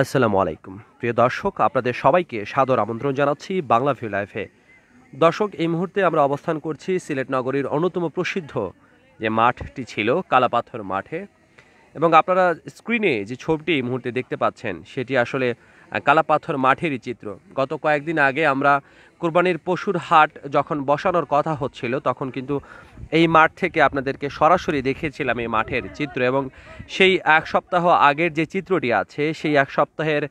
আসসালামু আলাইকুম প্রিয় দর্শক আপনাদের সবাইকে সাদর আমন্ত্রণ জানাচ্ছি বাংলা ভিউ লাইফে দর্শক এই মুহূর্তে আমরা অবস্থান করছি সিলেট নগরীর অন্যতম প্রসিদ্ধ যে মাঠটি ছিল কালাপাথর মাঠে এবং আপনারা স্ক্রিনে যে ছবিটি এই মুহূর্তে দেখতে পাচ্ছেন সেটি আসলে কালাপাথর মাঠেরই চিত্র গত কয়েকদিন আগে আমরা কোরবানির পশুর হাট যখন বসানোর কথা হচ্ছিল তখন কিন্তু এই মাঠ থেকে আপনাদেরকে সরাসরি দেখেছিলাম এই মাঠের চিত্র এবং সেই এক সপ্তাহ আগের যে চিত্রটি আছে সেই এক সপ্তাহের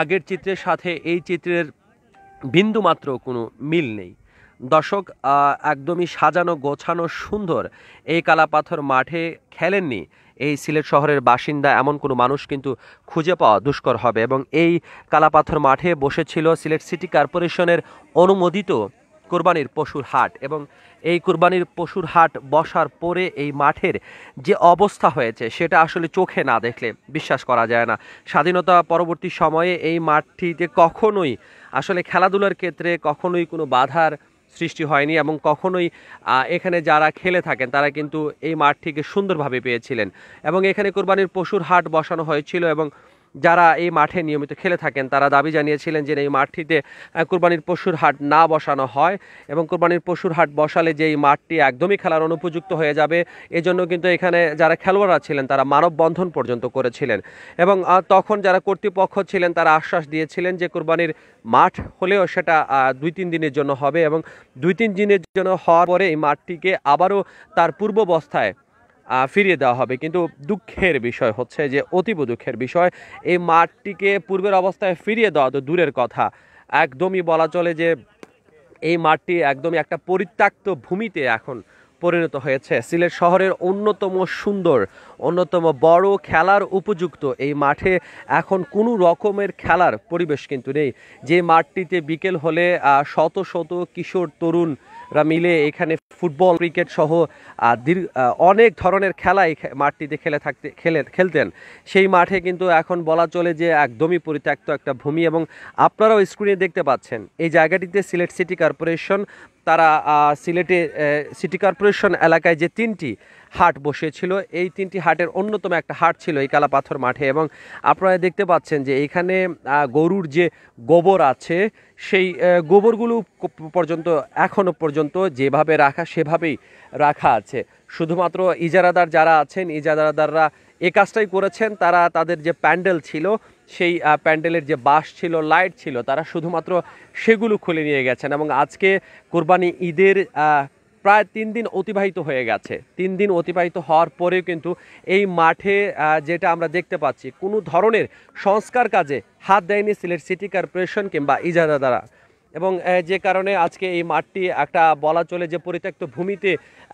আগের চিত্রের সাথে এই চিত্রের বিন্দুমাত্র কোনো মিল নেই দর্শক একদমই সাজানো গোছানো সুন্দর এই কালাপাথর মাঠে খেলেননি এই সিলেট শহরের বাসিন্দা এমন কোনো মানুষ কিন্তু খুঁজে পাওয়া দুষ্কর হবে এবং এই কালাপাথর মাঠে বসেছিল সিলেট সিটি কর্পোরেশনের অনুমোদিত কোরবানির পশুর হাট এবং এই কোরবানির পশুর হাট বসার পরে এই মাঠের যে অবস্থা হয়েছে সেটা আসলে চোখে না দেখলে বিশ্বাস করা যায় না স্বাধীনতা পরবর্তী সময়ে এই মাঠটিতে কখনোই আসলে খেলাধুলার ক্ষেত্রে কখনোই কোনো বাধার সৃষ্টি হয়নি এবং কখনোই এখানে যারা খেলে থাকেন তারা কিন্তু এই মাঠটিকে সুন্দরভাবে পেয়েছিলেন এবং এখানে কোরবানির পশুর হাট বসানো হয়েছিল এবং যারা এই মাঠে নিয়মিত খেলে থাকেন তারা দাবি জানিয়েছিলেন যে এই মাঠটিতে কোরবানির পশুর হাট না বসানো হয় এবং কোরবানির পশুর হাট বসালে যে এই মাঠটি একদমই খেলার অনুপযুক্ত হয়ে যাবে এজন্য কিন্তু এখানে যারা খেলোয়াড়রা ছিলেন তারা মানববন্ধন পর্যন্ত করেছিলেন এবং তখন যারা কর্তৃপক্ষ ছিলেন তারা আশ্বাস দিয়েছিলেন যে কোরবানির মাঠ হলেও সেটা দুই তিন দিনের জন্য হবে এবং দুই তিন দিনের জন্য হওয়ার পরে এই মাঠটিকে আবারও তার পূর্ব অবস্থায় ফিরিয়ে দেওয়া হবে কিন্তু দুঃখের বিষয় হচ্ছে যে অতীব দুঃখের বিষয় এই মাঠটিকে পূর্বের অবস্থায় ফিরিয়ে দেওয়া তো দূরের কথা একদমই বলা চলে যে এই মাঠটি একদমই একটা পরিত্যক্ত ভূমিতে এখন পরিণত হয়েছে সিলেট শহরের অন্যতম সুন্দর অন্যতম বড় খেলার উপযুক্ত এই মাঠে এখন কোনো রকমের খেলার পরিবেশ কিন্তু নেই যে মাঠটিতে বিকেল হলে শত শত কিশোর তরুণরা মিলে এখানে ফুটবল ক্রিকেট সহ অনেক ধরনের খেলা এই মাঠটিতে খেলে থাকতে খেলে খেলতেন সেই মাঠে কিন্তু এখন বলা চলে যে একদমই পরিত্যক্ত একটা ভূমি এবং আপনারাও স্ক্রিনে দেখতে পাচ্ছেন এই জায়গাটিতে সিলেট সিটি কর্পোরেশন তারা সিলেটে সিটি কর্পোরেশন এলাকায় যে তিনটি হাট বসেছিল এই তিনটি হাটের অন্যতম একটা হাট ছিল এই কালাপাথর মাঠে এবং আপনারা দেখতে পাচ্ছেন যে এখানে গরুর যে গোবর আছে সেই গোবরগুলো পর্যন্ত এখনও পর্যন্ত যেভাবে রাখা সেভাবেই রাখা আছে শুধুমাত্র ইজারাদার যারা আছেন ইজারাদাররা এ কাজটাই করেছেন তারা তাদের যে প্যান্ডেল ছিল সেই প্যান্ডেলের যে বাঁশ ছিল লাইট ছিল তারা শুধুমাত্র সেগুলো খুলে নিয়ে গেছেন এবং আজকে কোরবানি ঈদের প্রায় তিন দিন অতিবাহিত হয়ে গেছে তিন দিন অতিবাহিত হওয়ার পরেও কিন্তু এই মাঠে যেটা আমরা দেখতে পাচ্ছি কোনো ধরনের সংস্কার কাজে হাত দেয়নি সিলেট সিটি কর্পোরেশন কিংবা ইজাদা দ্বারা এবং যে কারণে আজকে এই মাঠটি একটা বলা চলে যে পরিত্যক্ত ভূমিতে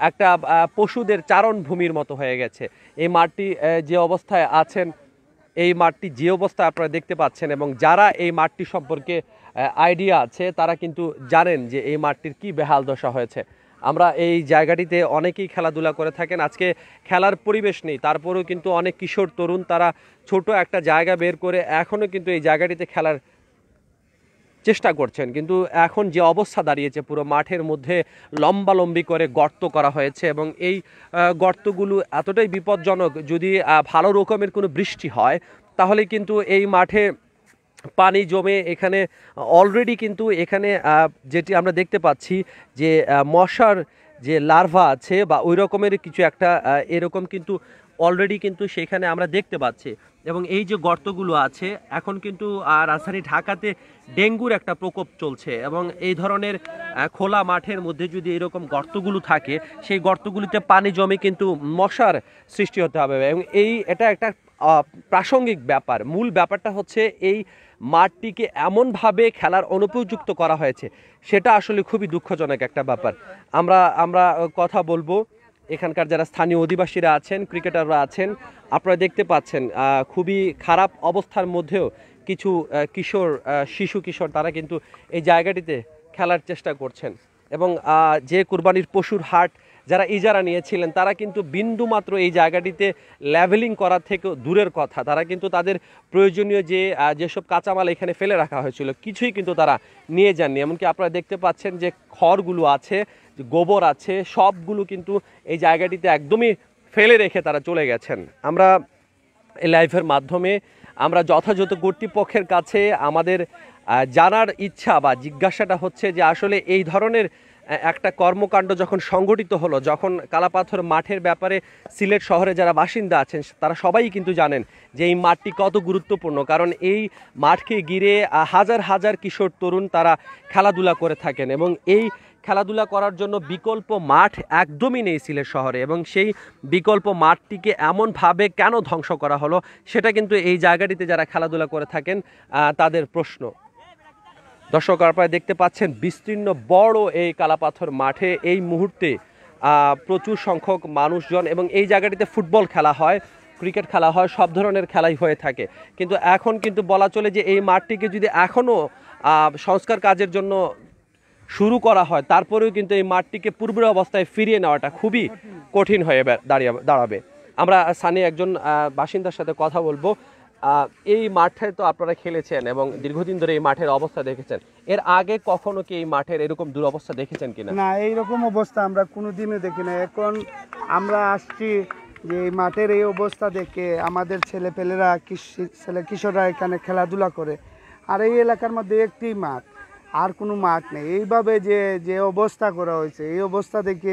একটা পশুদের চারণ ভূমির মতো হয়ে গেছে এই মাঠটি যে অবস্থায় আছেন এই মাঠটি যে অবস্থায় আপনারা দেখতে পাচ্ছেন এবং যারা এই মাঠটি সম্পর্কে আইডিয়া আছে তারা কিন্তু জানেন যে এই মাঠটির কি বেহাল দশা হয়েছে আমরা এই জায়গাটিতে অনেকেই খেলাধুলা করে থাকেন আজকে খেলার পরিবেশ নেই তারপরেও কিন্তু অনেক কিশোর তরুণ তারা ছোট একটা জায়গা বের করে এখনও কিন্তু এই জায়গাটিতে খেলার চেষ্টা করছেন কিন্তু এখন যে অবস্থা দাঁড়িয়েছে পুরো মাঠের মধ্যে লম্বালম্বি করে গর্ত করা হয়েছে এবং এই গর্তগুলো এতটাই বিপজ্জনক যদি ভালো রকমের কোনো বৃষ্টি হয় তাহলে কিন্তু এই মাঠে পানি জমে এখানে অলরেডি কিন্তু এখানে যেটি আমরা দেখতে পাচ্ছি যে মশার যে লার্ভা আছে বা ওই রকমের কিছু একটা এরকম কিন্তু অলরেডি কিন্তু সেখানে আমরা দেখতে পাচ্ছি এবং এই যে গর্তগুলো আছে এখন কিন্তু রাজধানী ঢাকাতে ডেঙ্গুর একটা প্রকোপ চলছে এবং এই ধরনের খোলা মাঠের মধ্যে যদি এরকম গর্তগুলো থাকে সেই গর্তগুলিতে পানি জমে কিন্তু মশার সৃষ্টি হতে হবে এবং এই এটা একটা প্রাসঙ্গিক ব্যাপার মূল ব্যাপারটা হচ্ছে এই মাঠটিকে এমনভাবে খেলার অনুপযুক্ত করা হয়েছে সেটা আসলে খুবই দুঃখজনক একটা ব্যাপার আমরা আমরা কথা বলবো এখানকার যারা স্থানীয় অধিবাসীরা আছেন ক্রিকেটাররা আছেন আপনারা দেখতে পাচ্ছেন খুবই খারাপ অবস্থার মধ্যেও কিছু কিশোর শিশু কিশোর তারা কিন্তু এই জায়গাটিতে খেলার চেষ্টা করছেন এবং যে কুরবানির পশুর হাট যারা ইজারা নিয়েছিলেন তারা কিন্তু বিন্দুমাত্র এই জায়গাটিতে লেভেলিং করা থেকে দূরের কথা তারা কিন্তু তাদের প্রয়োজনীয় যে যেসব কাঁচামাল এখানে ফেলে রাখা হয়েছিল কিছুই কিন্তু তারা নিয়ে যাননি এমনকি আপনারা দেখতে পাচ্ছেন যে খড়গুলো আছে গোবর আছে সবগুলো কিন্তু এই জায়গাটিতে একদমই ফেলে রেখে তারা চলে গেছেন আমরা এই লাইফের মাধ্যমে আমরা যথাযথ কর্তৃপক্ষের কাছে আমাদের জানার ইচ্ছা বা জিজ্ঞাসাটা হচ্ছে যে আসলে এই ধরনের একটা কর্মকাণ্ড যখন সংগঠিত হলো যখন কালাপাথর মাঠের ব্যাপারে সিলেট শহরে যারা বাসিন্দা আছেন তারা সবাই কিন্তু জানেন যে এই মাঠটি কত গুরুত্বপূর্ণ কারণ এই মাঠকে গিরে হাজার হাজার কিশোর তরুণ তারা খেলাধুলা করে থাকেন এবং এই খেলাধুলা করার জন্য বিকল্প মাঠ একদমই নেই সিলেট শহরে এবং সেই বিকল্প মাঠটিকে এমনভাবে কেন ধ্বংস করা হলো সেটা কিন্তু এই জায়গাটিতে যারা খেলাধুলা করে থাকেন তাদের প্রশ্ন দর্শক আপনারা দেখতে পাচ্ছেন বিস্তীর্ণ বড় এই কালাপাথর মাঠে এই মুহূর্তে প্রচুর সংখ্যক মানুষজন এবং এই জায়গাটিতে ফুটবল খেলা হয় ক্রিকেট খেলা হয় সব ধরনের খেলাই হয়ে থাকে কিন্তু এখন কিন্তু বলা চলে যে এই মাঠটিকে যদি এখনও সংস্কার কাজের জন্য শুরু করা হয় তারপরেও কিন্তু এই মাঠটিকে পূর্বের অবস্থায় ফিরিয়ে নেওয়াটা খুবই কঠিন হয়ে দাঁড়িয়ে দাঁড়াবে আমরা সানি একজন বাসিন্দার সাথে কথা বলবো এই মাঠে তো আপনারা খেলেছেন এবং দীর্ঘদিন ধরে এই মাঠের অবস্থা দেখেছেন এর আগে কখনো কি এই মাঠের এরকম দুরবস্থা দেখেছেন কিনা না এইরকম অবস্থা আমরা কোনোদিনও দেখি না এখন আমরা আসছি যে এই মাঠের এই অবস্থা দেখে আমাদের ছেলেপেলেরা ছেলে কিশোররা এখানে খেলাধুলা করে আর এই এলাকার মধ্যে একটি মাঠ আর কোনো মাঠ নেই এইভাবে যে যে অবস্থা করা হয়েছে এই অবস্থা থেকে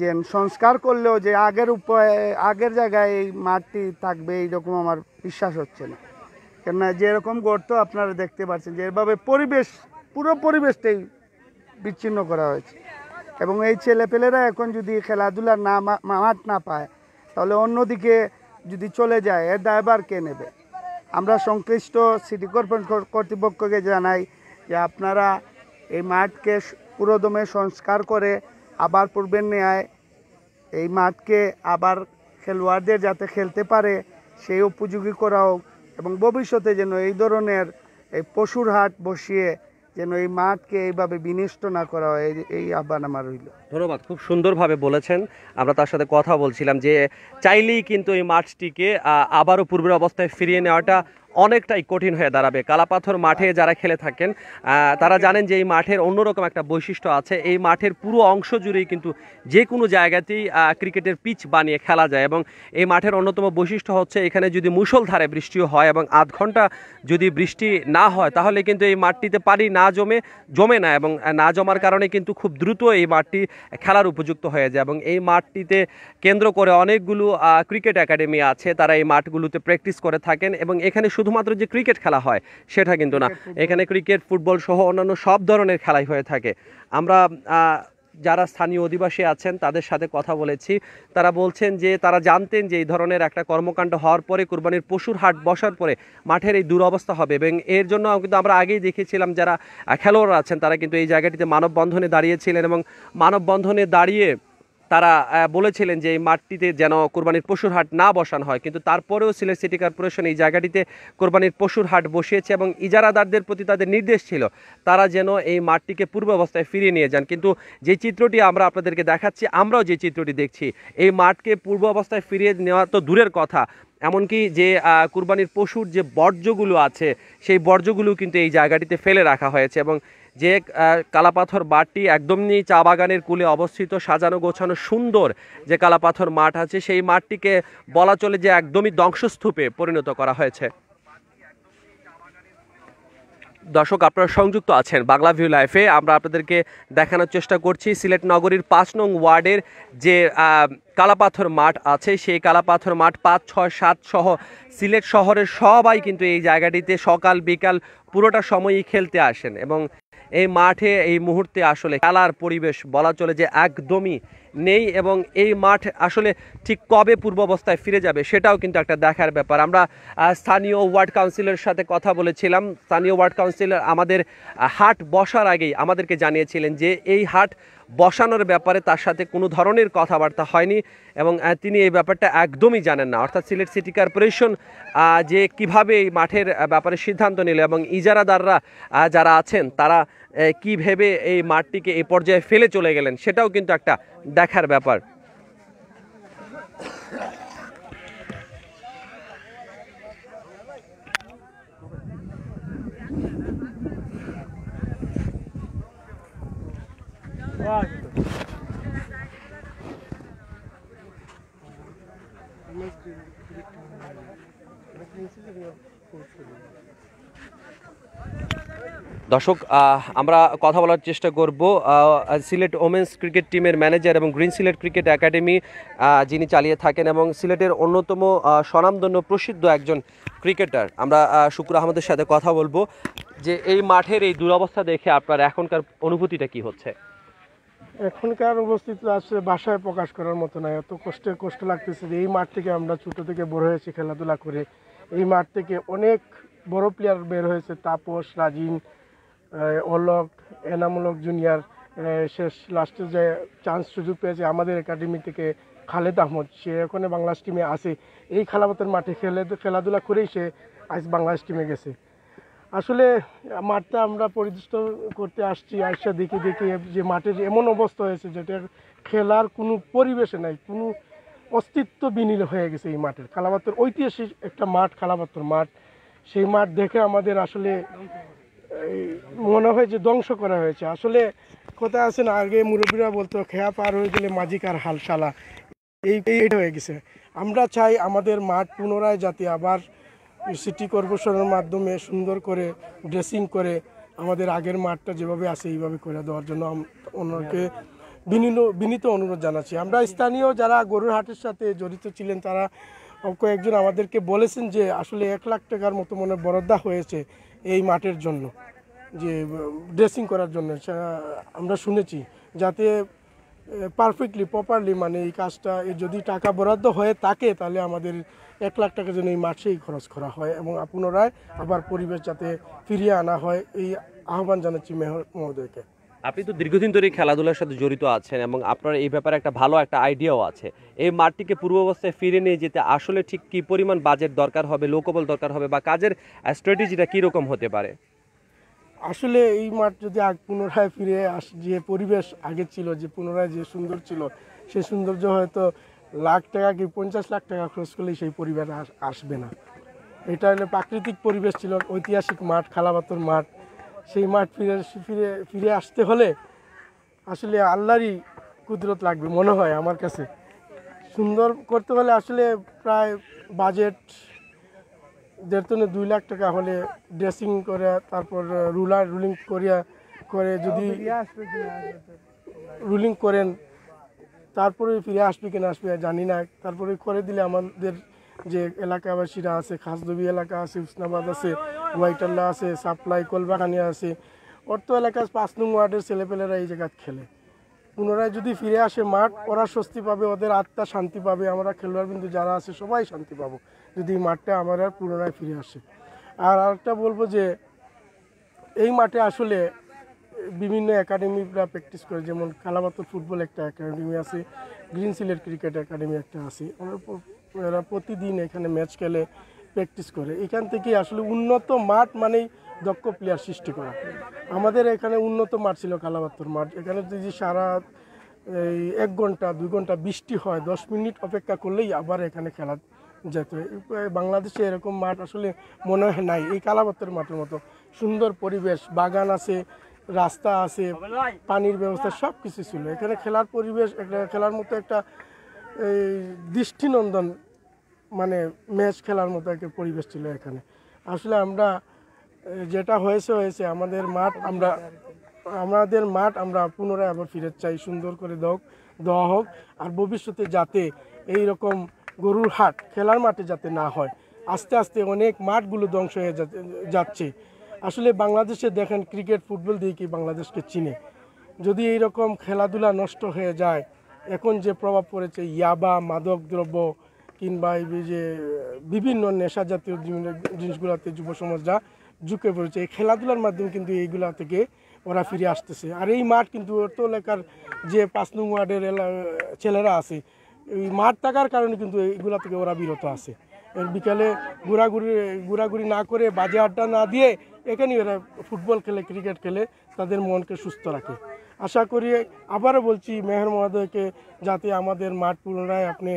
যে সংস্কার করলেও যে আগের উপায় আগের জায়গায় এই মাঠটি থাকবে এইরকম আমার বিশ্বাস হচ্ছে না কেননা যেরকম গর্ত আপনারা দেখতে পাচ্ছেন যে এভাবে পরিবেশ পুরো পরিবেশটাই বিচ্ছিন্ন করা হয়েছে এবং এই ছেলেপেলেরা এখন যদি খেলাধুলার না মাঠ না পায় তাহলে অন্যদিকে যদি চলে যায় এর দায়বার কে নেবে আমরা সংশ্লিষ্ট সিটি কর্পোরেশন কর্তৃপক্ষকে জানাই যে আপনারা এই মাঠকে পুরোদমে সংস্কার করে আবার পূর্বের ন্যায় এই মাঠকে আবার খেলোয়াড়দের যাতে খেলতে পারে সেই উপযোগী করা হোক এবং ভবিষ্যতে যেন এই ধরনের এই পশুর হাট বসিয়ে যেন এই মাঠকে এইভাবে বিনষ্ট না করা হয় এই আহ্বান আমার রইল ধন্যবাদ খুব সুন্দরভাবে বলেছেন আমরা তার সাথে কথা বলছিলাম যে চাইলেই কিন্তু এই মাঠটিকে আবারও পূর্বের অবস্থায় ফিরিয়ে নেওয়াটা অনেকটাই কঠিন হয়ে দাঁড়াবে কালাপাথর মাঠে যারা খেলে থাকেন তারা জানেন যে এই মাঠের অন্যরকম একটা বৈশিষ্ট্য আছে এই মাঠের পুরো অংশ জুড়েই কিন্তু যে কোনো জায়গাতেই ক্রিকেটের পিচ বানিয়ে খেলা যায় এবং এই মাঠের অন্যতম বৈশিষ্ট্য হচ্ছে এখানে যদি মুষলধারে বৃষ্টিও হয় এবং আধ ঘন্টা যদি বৃষ্টি না হয় তাহলে কিন্তু এই মাঠটিতে পানি না জমে জমে না এবং না জমার কারণে কিন্তু খুব দ্রুত এই মাঠটি খেলার উপযুক্ত হয়ে যায় এবং এই মাঠটিতে কেন্দ্র করে অনেকগুলো ক্রিকেট একাডেমি আছে তারা এই মাঠগুলোতে প্র্যাকটিস করে থাকেন এবং এখানে শুধু শুধুমাত্র যে ক্রিকেট খেলা হয় সেটা কিন্তু না এখানে ক্রিকেট ফুটবল সহ অন্যান্য সব ধরনের খেলাই হয়ে থাকে আমরা যারা স্থানীয় অধিবাসী আছেন তাদের সাথে কথা বলেছি তারা বলছেন যে তারা জানতেন যে এই ধরনের একটা কর্মকাণ্ড হওয়ার পরে কোরবানির পশুর হাট বসার পরে মাঠের এই দুরবস্থা হবে এবং এর জন্য কিন্তু আমরা আগেই দেখেছিলাম যারা খেলোয়াড় আছেন তারা কিন্তু এই জায়গাটিতে মানববন্ধনে দাঁড়িয়েছিলেন এবং মানববন্ধনে দাঁড়িয়ে তারা বলেছিলেন যে এই মাঠটিতে যেন কোরবানির পশুর হাট না বসানো হয় কিন্তু তারপরেও সিলেট সিটি কর্পোরেশন এই জায়গাটিতে কোরবানির পশুর হাট বসিয়েছে এবং ইজারাদারদের প্রতি তাদের নির্দেশ ছিল তারা যেন এই মাঠটিকে পূর্বাবস্থায় ফিরিয়ে নিয়ে যান কিন্তু যে চিত্রটি আমরা আপনাদেরকে দেখাচ্ছি আমরাও যে চিত্রটি দেখছি এই মাঠকে পূর্ব অবস্থায় ফিরিয়ে নেওয়া তো দূরের কথা এমনকি যে কুরবানির পশুর যে বর্জ্যগুলো আছে সেই বর্জ্যগুলো কিন্তু এই জায়গাটিতে ফেলে রাখা হয়েছে এবং যে কালাপাথর মাঠটি একদমই চা বাগানের কুলে অবস্থিত সাজানো গোছানো সুন্দর যে কালাপাথর মাঠ আছে সেই মাঠটিকে বলা চলে যে একদমই ধ্বংসস্তূপে পরিণত করা হয়েছে দর্শক আপনারা সংযুক্ত আছেন বাংলা ভিউ লাইফে আমরা আপনাদেরকে দেখানোর চেষ্টা করছি সিলেট নগরীর পাঁচ নং ওয়ার্ডের যে কালাপাথর মাঠ আছে সেই কালাপাথর মাঠ পাঁচ ছয় সাত সহ সিলেট শহরের সবাই কিন্তু এই জায়গাটিতে সকাল বিকাল পুরোটা সময়ই খেলতে আসেন এবং এই মাঠে এই মুহূর্তে আসলে খেলার পরিবেশ বলা চলে যে একদমই নেই এবং এই মাঠ আসলে ঠিক কবে পূর্বাবস্থায় ফিরে যাবে সেটাও কিন্তু একটা দেখার ব্যাপার আমরা স্থানীয় ওয়ার্ড কাউন্সিলের সাথে কথা বলেছিলাম স্থানীয় ওয়ার্ড কাউন্সিলর আমাদের হাট বসার আগেই আমাদেরকে জানিয়েছিলেন যে এই হাট বসানোর ব্যাপারে তার সাথে কোনো ধরনের কথাবার্তা হয়নি এবং তিনি এই ব্যাপারটা একদমই জানেন না অর্থাৎ সিলেট সিটি কর্পোরেশন যে কিভাবে এই মাঠের ব্যাপারে সিদ্ধান্ত নিল এবং ইজারাদাররা যারা আছেন তারা কি ভেবে এই মাঠটিকে এই পর্যায়ে ফেলে চলে গেলেন সেটাও কিন্তু একটা দেখার ব্যাপার দর্শক আমরা কথা বলার চেষ্টা করব সিলেট ওমেন্স ক্রিকেট টিমের ম্যানেজার এবং গ্রিন সিলেট ক্রিকেট একাডেমি যিনি চালিয়ে থাকেন এবং সিলেটের অন্যতম স্বনামধন্য প্রসিদ্ধ একজন ক্রিকেটার আমরা শুক্র আহমদের সাথে কথা বলবো যে এই মাঠের এই দুরবস্থা দেখে আপনার এখনকার অনুভূতিটা কি হচ্ছে এখনকার উপস্থিতি আছে বাসায় প্রকাশ করার মতো নয় এত কষ্টে কষ্ট লাগতেছে যে এই মাঠ থেকে আমরা ছোটো থেকে বড় হয়েছি খেলাধুলা করে এই মাঠ থেকে অনেক বড় প্লেয়ার বের হয়েছে তাপস রাজিন অলক এনামূলক জুনিয়র শেষ লাস্টে যে চান্স সুযোগ পেয়েছে আমাদের একাডেমি থেকে খালেদ আহমদ সে এখানে বাংলাদেশ টিমে আছে এই খেলাপথের মাঠে খেলে খেলাধুলা করেই সে আজ বাংলাদেশ টিমে গেছে আসলে মাঠটা আমরা পরিদৃষ্ট করতে আসছি আসা দেখি দেখি যে মাঠের এমন অবস্থা হয়েছে যেটার খেলার কোনো পরিবেশে নাই কোনো অস্তিত্ব বিনীল হয়ে গেছে এই মাঠের খালাপাত্তর ঐতিহাসিক একটা মাঠ খালাপাত্তর মাঠ সেই মাঠ দেখে আমাদের আসলে মনে হয় যে ধ্বংস করা হয়েছে আসলে কথা আছে না আগে মুরব্বীরা বলতো খেয়া পার হয়ে গেলে মাজিকার হালশালা এই হয়ে গেছে আমরা চাই আমাদের মাঠ পুনরায় যাতে আবার সিটি কর্পোরেশনের মাধ্যমে সুন্দর করে ড্রেসিং করে আমাদের আগের মাঠটা যেভাবে আছে এইভাবে করে দেওয়ার জন্য ওনাকে বিনীত বিনীত অনুরোধ জানাচ্ছি আমরা স্থানীয় যারা গরুর হাটের সাথে জড়িত ছিলেন তারা কয়েকজন আমাদেরকে বলেছেন যে আসলে এক লাখ টাকার মতো মনে বরদ্দা হয়েছে এই মাঠের জন্য যে ড্রেসিং করার জন্য আমরা শুনেছি যাতে পারফেক্টলি প্রপারলি মানে এই কাজটা যদি টাকা বরাদ্দ হয়ে থাকে তাহলে আমাদের এক লাখ টাকা যেন এই মাসেই খরচ করা হয় এবং পুনরায় আবার পরিবেশ যাতে ফিরিয়ে আনা হয় এই আহ্বান জানাচ্ছি মেহর মহোদয়কে আপনি তো দীর্ঘদিন ধরে খেলাধুলার সাথে জড়িত আছেন এবং আপনার এই ব্যাপারে একটা ভালো একটা আইডিয়াও আছে এই মাঠটিকে পূর্বাবস্থায় ফিরে নিয়ে যেতে আসলে ঠিক কী পরিমাণ বাজেট দরকার হবে লোকবল দরকার হবে বা কাজের স্ট্র্যাটেজিটা কীরকম হতে পারে আসলে এই মাঠ যদি আগ পুনরায় ফিরে আস যে পরিবেশ আগে ছিল যে পুনরায় যে সুন্দর ছিল সে সৌন্দর্য হয়তো লাখ টাকা কি পঞ্চাশ লাখ টাকা খরচ করলেই সেই পরিবেশ আসবে না এটা হলে প্রাকৃতিক পরিবেশ ছিল ঐতিহাসিক মাঠ খালাবাতর মাঠ সেই মাঠ ফিরে ফিরে ফিরে আসতে হলে আসলে আল্লাহরই কুদরত লাগবে মনে হয় আমার কাছে সুন্দর করতে হলে আসলে প্রায় বাজেট দেড়তনে দুই লাখ টাকা হলে ড্রেসিং করে তারপর রুলার রুলিং করিয়া করে যদি রুলিং করেন তারপরে ফিরে আসবে কিনা আসবে জানি না তারপরে করে দিলে আমাদের যে এলাকাবাসীরা আছে খাসদবি এলাকা আছে উসনাবাদ আছে হোয়াইটাল্লা আছে সাপ্লাই কলবাগানি আছে অর্থ এলাকায় পাঁচ নং ওয়ার্ডের ছেলেপেলেরা এই জায়গায় খেলে পুনরায় যদি ফিরে আসে মাঠ ওরা স্বস্তি পাবে ওদের আত্মা শান্তি পাবে আমরা খেলোয়াড় কিন্তু যারা আছে সবাই শান্তি পাবো যদি মাঠটা আমার আর পুরোনায় ফিরে আসে আর আরেকটা বলবো যে এই মাঠে আসলে বিভিন্ন একাডেমিরা প্র্যাকটিস করে যেমন কালাবাতর ফুটবল একটা একাডেমি আছে গ্রিন সিলের ক্রিকেট একাডেমি একটা আছে ওরা প্রতিদিন এখানে ম্যাচ খেলে প্র্যাকটিস করে এখান থেকে আসলে উন্নত মাঠ মানেই দক্ষ প্লেয়ার সৃষ্টি করা আমাদের এখানে উন্নত মাঠ ছিল কালাবাতর মাঠ এখানে যদি সারা এই এক ঘন্টা দুই ঘন্টা বৃষ্টি হয় দশ মিনিট অপেক্ষা করলেই আবার এখানে খেলা যেতে বাংলাদেশে এরকম মাঠ আসলে মনে হয় নাই এই কালাবাত্তর মাঠের মতো সুন্দর পরিবেশ বাগান আছে রাস্তা আছে পানির ব্যবস্থা সব কিছু ছিল এখানে খেলার পরিবেশ একটা খেলার মতো একটা এই দৃষ্টিনন্দন মানে ম্যাচ খেলার মতো একটা পরিবেশ ছিল এখানে আসলে আমরা যেটা হয়েছে হয়েছে আমাদের মাঠ আমরা আমাদের মাঠ আমরা পুনরায় আবার ফিরে চাই সুন্দর করে দেওয়া হোক আর ভবিষ্যতে যাতে এই রকম গরুর হাট খেলার মাঠে যাতে না হয় আস্তে আস্তে অনেক মাঠগুলো ধ্বংস হয়ে যাচ্ছে আসলে বাংলাদেশে দেখেন ক্রিকেট ফুটবল দিয়ে কি বাংলাদেশকে চিনে যদি এই রকম খেলাধুলা নষ্ট হয়ে যায় এখন যে প্রভাব পড়েছে ইয়াবা মাদক দ্রব্য কিংবা এই যে বিভিন্ন নেশা জাতীয় জিনিসগুলোতে যুব সমাজরা ঝুঁকে পড়েছে এই খেলাধুলার মাধ্যমে কিন্তু এইগুলা থেকে ওরা ফিরে আসতেছে আর এই মাঠ কিন্তু অর্থ এলাকার যে পাঁচ নং ওয়ার্ডের ছেলেরা আছে এই মাঠ থাকার কারণে কিন্তু এগুলা থেকে ওরা বিরত আছে এর বিকালে ঘোরাঘুরি ঘোরাঘুরি না করে বাজে আড্ডা না দিয়ে এখানে ওরা ফুটবল খেলে ক্রিকেট খেলে তাদের মনকে সুস্থ রাখে আশা করি আবারও বলছি মেহের মহোদয়কে যাতে আমাদের মাঠ পুনরায় আপনি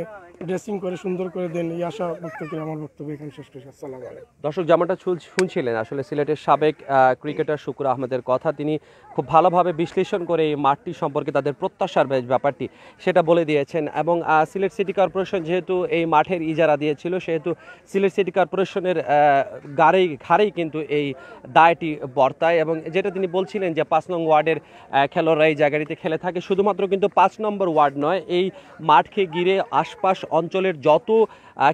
ড্রেসিং করে সুন্দর করে দেন এই আশা ব্যক্ত করে আমার বক্তব্য এখানে শেষ করছি আসসালাম দর্শক জামাটা শুনছিলেন আসলে সিলেটের সাবেক ক্রিকেটার শুক্র আহমেদের কথা তিনি খুব ভালোভাবে বিশ্লেষণ করে এই মাঠটি সম্পর্কে তাদের প্রত্যাশার ব্যাপারটি সেটা বলে দিয়েছেন এবং সিলেট সিটি কর্পোরেশন যেহেতু এই মাঠের ইজারা দিয়েছিল সেহেতু সিলেট সিটি কর্পোরেশনের গাড়ি ঘাড়েই কিন্তু এই দায়টি বর্তায় এবং যেটা তিনি বলছিলেন যে পাঁচ নং ওয়ার্ডের খেলোয়াড়রা এই জায়গাটিতে খেলে থাকে শুধুমাত্র কিন্তু পাঁচ নম্বর ওয়ার্ড নয় এই মাঠকে ঘিরে আশপাশ অঞ্চলের যত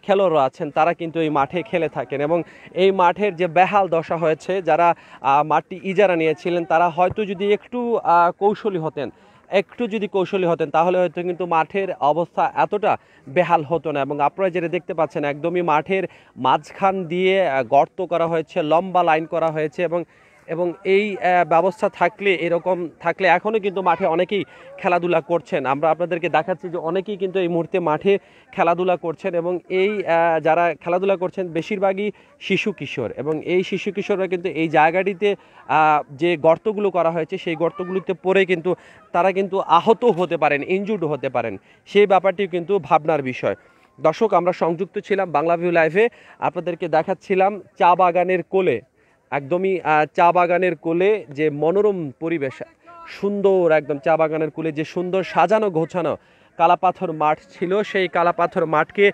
খেলোয়াড়রা আছেন তারা কিন্তু এই মাঠে খেলে থাকেন এবং এই মাঠের যে বেহাল দশা হয়েছে যারা মাঠটি ইজারা নিয়েছিলেন তারা হয়তো যদি একটু কৌশলী হতেন একটু যদি কৌশলী হতেন তাহলে হয়তো কিন্তু মাঠের অবস্থা এতটা বেহাল হতো না এবং আপনারা যেটা দেখতে পাচ্ছেন একদমই মাঠের মাঝখান দিয়ে গর্ত করা হয়েছে লম্বা লাইন করা হয়েছে এবং এবং এই ব্যবস্থা থাকলে এরকম থাকলে এখনও কিন্তু মাঠে অনেকেই খেলাধুলা করছেন আমরা আপনাদেরকে দেখাচ্ছি যে অনেকেই কিন্তু এই মুহূর্তে মাঠে খেলাধুলা করছেন এবং এই যারা খেলাধুলা করছেন বেশিরভাগই শিশু কিশোর এবং এই শিশু কিশোররা কিন্তু এই জায়গাটিতে যে গর্তগুলো করা হয়েছে সেই গর্তগুলোতে পড়ে কিন্তু তারা কিন্তু আহত হতে পারেন ইনজুর্ড হতে পারেন সেই ব্যাপারটিও কিন্তু ভাবনার বিষয় দর্শক আমরা সংযুক্ত ছিলাম বাংলা ভিউ লাইভে আপনাদেরকে দেখাচ্ছিলাম চা বাগানের কোলে একদমই চা বাগানের কোলে যে মনোরম পরিবেশ সুন্দর একদম চা বাগানের কোলে যে সুন্দর সাজানো গোছানো কালাপাথর মাঠ ছিল সেই কালাপাথর মাঠকে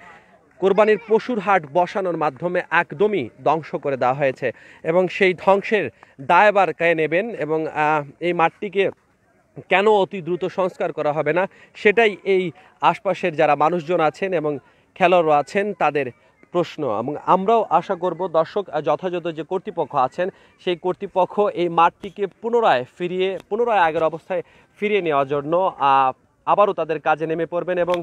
কোরবানির পশুর হাট বসানোর মাধ্যমে একদমই ধ্বংস করে দেওয়া হয়েছে এবং সেই ধ্বংসের দায়বার কায়ে নেবেন এবং এই মাঠটিকে কেন অতি দ্রুত সংস্কার করা হবে না সেটাই এই আশপাশের যারা মানুষজন আছেন এবং খেলোয়াড় আছেন তাদের প্রশ্ন এবং আমরাও আশা করব দর্শক যথাযথ যে কর্তৃপক্ষ আছেন সেই কর্তৃপক্ষ এই মাঠটিকে পুনরায় ফিরিয়ে পুনরায় আগের অবস্থায় ফিরিয়ে নেওয়ার জন্য আবারও তাদের কাজে নেমে পড়বেন এবং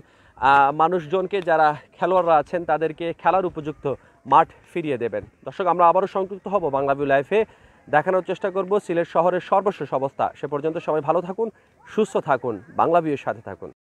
মানুষজনকে যারা খেলোয়াড়রা আছেন তাদেরকে খেলার উপযুক্ত মাঠ ফিরিয়ে দেবেন দর্শক আমরা আবারও সংযুক্ত হব বাংলা ভিউ লাইফে দেখানোর চেষ্টা করব সিলেট শহরের সর্বশেষ অবস্থা সে পর্যন্ত সবাই ভালো থাকুন সুস্থ থাকুন বাংলা ভিউর সাথে থাকুন